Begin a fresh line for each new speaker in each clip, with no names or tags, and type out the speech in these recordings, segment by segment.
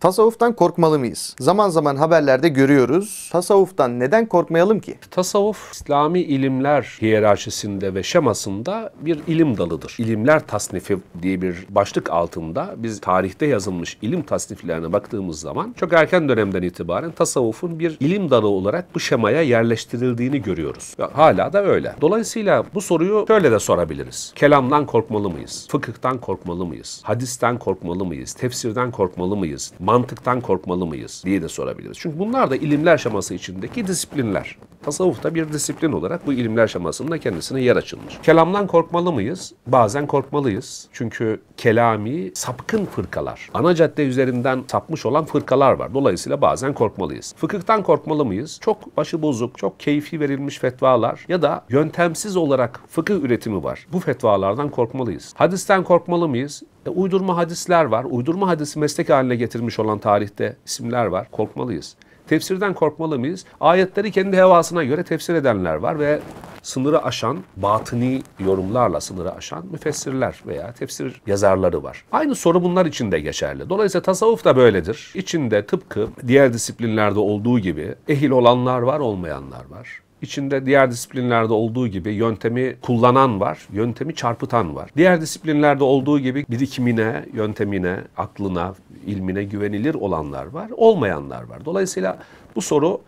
Tasavvuftan korkmalı mıyız? Zaman zaman haberlerde görüyoruz. Tasavvuftan neden korkmayalım ki? Tasavvuf, İslami ilimler hiyerarşisinde ve şemasında bir ilim dalıdır. İlimler tasnifi diye bir başlık altında biz tarihte yazılmış ilim tasniflerine baktığımız zaman çok erken dönemden itibaren tasavvufun bir ilim dalı olarak bu şemaya yerleştirildiğini görüyoruz. Ve hala da öyle. Dolayısıyla bu soruyu şöyle de sorabiliriz. Kelamdan korkmalı mıyız? Fıkıhtan korkmalı mıyız? Hadisten korkmalı mıyız? Tefsirden korkmalı mıyız? mantıktan korkmalı mıyız diye de sorabiliriz. Çünkü bunlar da ilimler şaması içindeki disiplinler tasavvufta bir disiplin olarak bu ilimler şamasında kendisine yer açılmış. Kelamdan korkmalı mıyız? Bazen korkmalıyız. Çünkü kelami sapkın fırkalar. Ana cadde üzerinden sapmış olan fırkalar var. Dolayısıyla bazen korkmalıyız. Fıkıhtan korkmalı mıyız? Çok başı bozuk, çok keyfi verilmiş fetvalar ya da yöntemsiz olarak fıkıh üretimi var. Bu fetvalardan korkmalıyız. Hadisten korkmalı mıyız? E, uydurma hadisler var. Uydurma hadisi meslek haline getirmiş olan tarihte isimler var. Korkmalıyız. Tefsirden korkmalı mıyız? Ayetleri kendi hevasına göre tefsir edenler var ve sınırı aşan, batıni yorumlarla sınırı aşan müfessirler veya tefsir yazarları var. Aynı soru bunlar için de geçerli. Dolayısıyla tasavvuf da böyledir. İçinde tıpkı diğer disiplinlerde olduğu gibi ehil olanlar var, olmayanlar var. İçinde diğer disiplinlerde olduğu gibi yöntemi kullanan var, yöntemi çarpıtan var. Diğer disiplinlerde olduğu gibi birikimine, yöntemine, aklına, ilmine güvenilir olanlar var, olmayanlar var. Dolayısıyla bu soru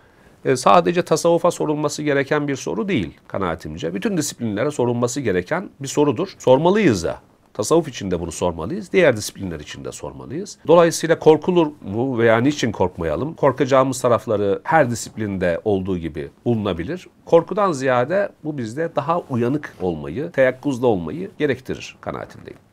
e, sadece tasavvufa sorulması gereken bir soru değil kanaatimce. Bütün disiplinlere sorulması gereken bir sorudur. Sormalıyız da. Tasavvuf için de bunu sormalıyız. Diğer disiplinler için de sormalıyız. Dolayısıyla korkulur mu veya niçin korkmayalım? Korkacağımız tarafları her disiplinde olduğu gibi bulunabilir. Korkudan ziyade bu bizde daha uyanık olmayı, teyakkuzda olmayı gerektirir kanaatindeyim.